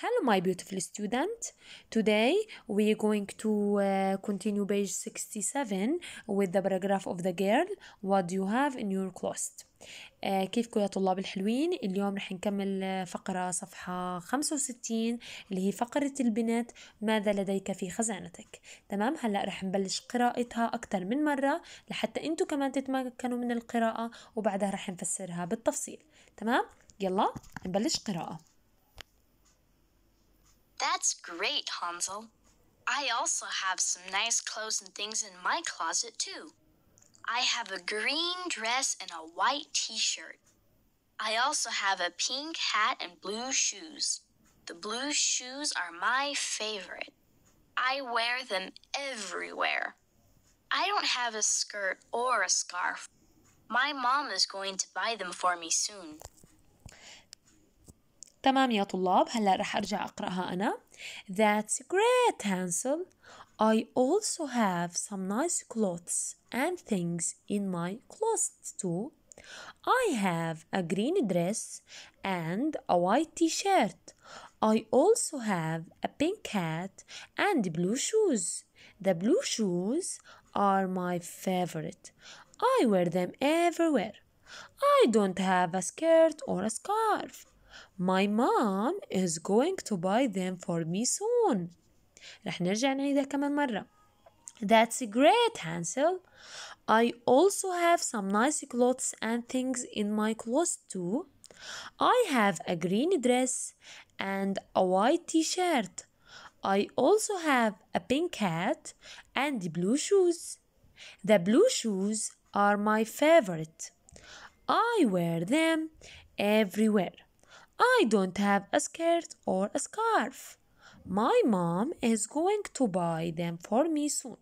Hello my beautiful student. Today are going to uh, continue page 67 with the paragraph of the girl what do you have in your closet. Uh, كيفكم يا طلاب الحلوين اليوم رح نكمل آه، فقرة صفحة 65 اللي هي فقرة البنات ماذا لديك في خزانتك تمام هلأ رح نبلش قراءتها أكثر من مرة لحتى أنتوا كمان تتمكنوا من القراءة وبعدها رح نفسرها بالتفصيل تمام يلا نبلش قراءة That's great, Hansel. I also have some nice clothes and things in my closet, too. I have a green dress and a white t shirt. I also have a pink hat and blue shoes. The blue shoes are my favorite. I wear them everywhere. I don't have a skirt or a scarf. My mom is going to buy them for me soon. تمام يا طلاب هلا رح ارجع اقراها انا That's great Hansel I also have some nice clothes and things in my closet too I have a green dress and a white t-shirt. I also have a pink hat and blue shoes. The blue shoes are my favorite. I wear them everywhere. I don't have a skirt or a scarf. My mom is going to buy them for me soon. رح نرجع نعيدها كمان مرة. That's great, Hansel. I also have some nice clothes and things in my closet too. I have a green dress and a white t-shirt. I also have a pink hat and blue shoes. The blue shoes are my favorite. I wear them everywhere. I don't have a skirt or a scarf. My mom is going to buy them for me soon.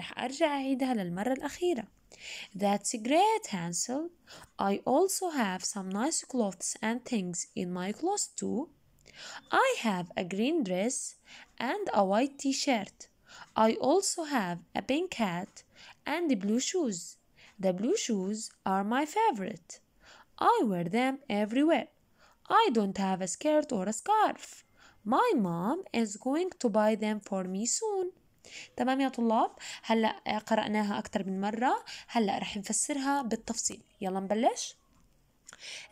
رح أرجع أعيدها للمرة الأخيرة. That's great, Hansel. I also have some nice clothes and things in my closet too. I have a green dress and a white t-shirt. I also have a pink hat and blue shoes. The blue shoes are my favorite. I wear them everywhere. I don't have a skirt or a scarf. My mom is going to buy them for me soon. تمام يا طلاب هلا آه، قرأناها أكثر من مرة هلا رح نفسرها بالتفصيل يلا نبلش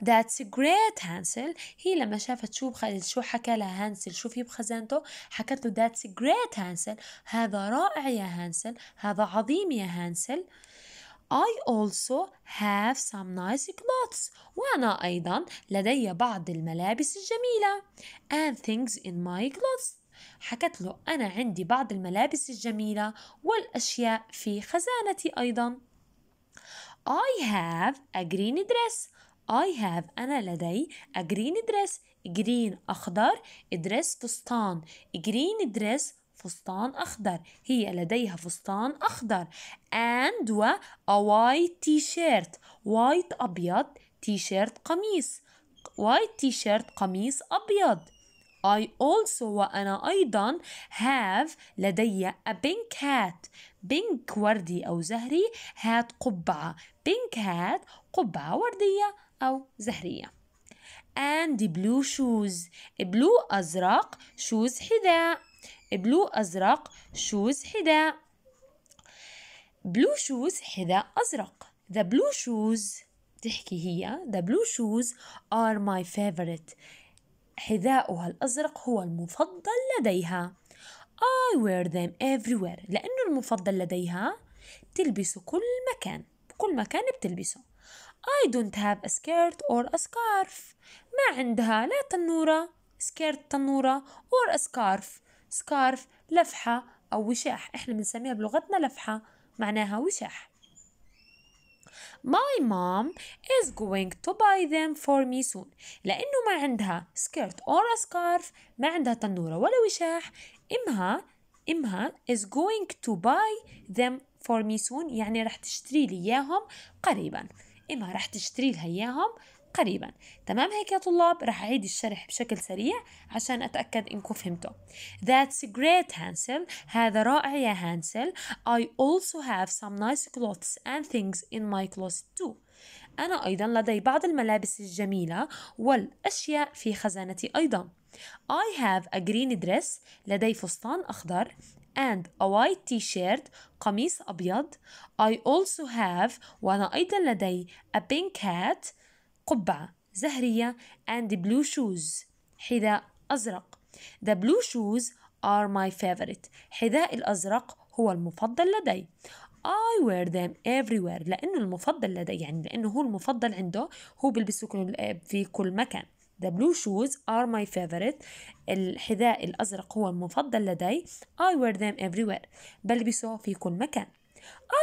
That's great Hansel هي لما شافت شو بخ... شو حكى لها هانسل شو في بخزانته حكت له That's great Hansel هذا رائع يا هانسل هذا عظيم يا هانسل I also have some nice clothes وأنا أيضا لدي بعض الملابس الجميلة and things in my clothes حكت له أنا عندي بعض الملابس الجميلة والأشياء في خزانتي أيضا I have a green dress I have أنا لدي a green dress green أخضر dress فستان green dress فستان أخضر هي لديها فستان أخضر and و a white t-shirt white أبيض t-shirt قميص white t-shirt قميص أبيض I also وأنا أيضا have لدي a pink hat pink وردي أو زهري hat قبعة pink hat قبعة وردية أو زهرية and blue shoes blue أزرق shoes حذاء بلو أزرق شوز حذاء بلو شوز حذاء أزرق The blue shoes تحكي هي The blue shoes are my favorite حذاؤها الأزرق هو المفضل لديها I wear them everywhere لأنه المفضل لديها تلبسه كل مكان كل مكان بتلبسه I don't have a skirt or a scarf ما عندها لا تنورة سكيرت تنورة or a scarf سكارف لفحة أو وشاح إحنا بنسميها بلغتنا لفحة معناها وشاح My mom is going to buy them for me soon لأنه ما عندها سكيرت أورا سكارف ما عندها تنورة ولا وشاح إمها إمها is going to buy them for me soon يعني رح تشتري لي إياهم قريبا إمها رح تشتري لها إياهم قريبا تمام هيك يا طلاب رح أعيد الشرح بشكل سريع عشان أتأكد إنكم فهمتوا That's great Hansel هذا رائع يا هانسل I also have some nice clothes and things in my closet too أنا أيضا لدي بعض الملابس الجميلة والأشياء في خزانتي أيضا I have a green dress لدي فستان أخضر and a white t-shirt قميص أبيض I also have وأنا أيضا لدي a pink hat قبعة زهرية and blue shoes حذاء أزرق The blue shoes are my favorite حذاء الأزرق هو المفضل لدي I wear them everywhere لأنه المفضل لدي يعني لأنه هو المفضل عنده هو بلبسه في كل مكان The blue shoes are my favorite الحذاء الأزرق هو المفضل لدي I wear them everywhere بلبسه في كل مكان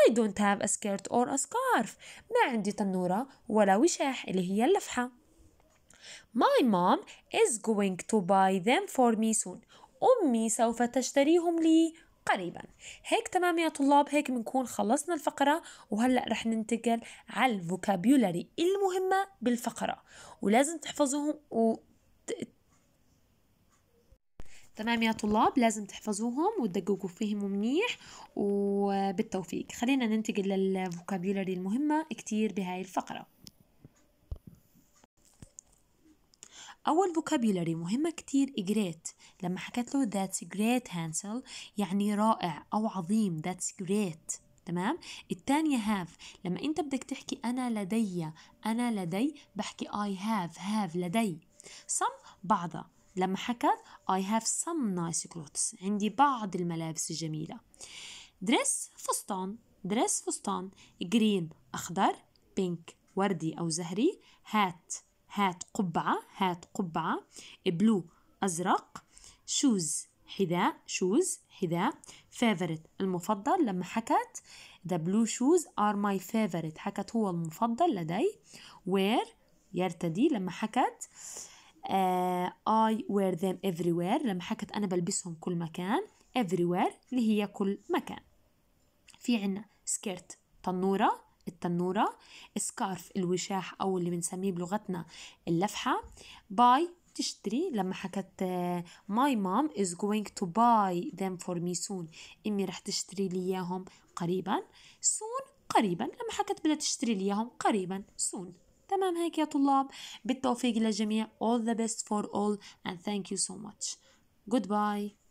I don't have a skirt or a scarf ما عندي تنورة ولا وشاح اللي هي اللفحة My mom is going to buy them for me soon أمي سوف تشتريهم لي قريبا هيك تمام يا طلاب هيك بنكون خلصنا الفقرة وهلأ رح ننتقل على الفوكابيولاري المهمة بالفقرة ولازم تحفظوهم و تمام يا طلاب لازم تحفظوهم وتدققوا فيهم منيح وبالتوفيق خلينا ننتقل للفوكابيولاري المهمة كتير بهاي الفقرة أول فوكابيولاري مهمة كتير great لما حكت له that's great هانسل يعني رائع أو عظيم that's great تمام الثانية هاف لما أنت بدك تحكي أنا لدي أنا لدي بحكي I have have لدي some بعضها لما حكى I have some nice clothes عندي بعض الملابس الجميلة dress فستان dress فستان green أخضر pink وردي أو زهري هات هات قبعة هات قبعة بلو أزرق شوز حذاء شوز حذاء favorite المفضل لما حكت the blue shoes are my favorite حكت هو المفضل لدي where يرتدي لما حكت آه، I wear them everywhere لما حكت أنا بلبسهم كل مكان everywhere اللي هي كل مكان في عنا سكيرت تنورة التنورة سكارف الوشاح أو اللي بنسميه بلغتنا اللفحة باي تشتري لما حكت ماي مام از جوينج تو باي them فور مي soon امي رح تشتري لي اياهم قريبا سون قريبا لما حكت بدها تشتري لي اياهم قريبا سون تمام هيك يا طلاب بالتوفيق للجميع all the best for all and thank you so much goodbye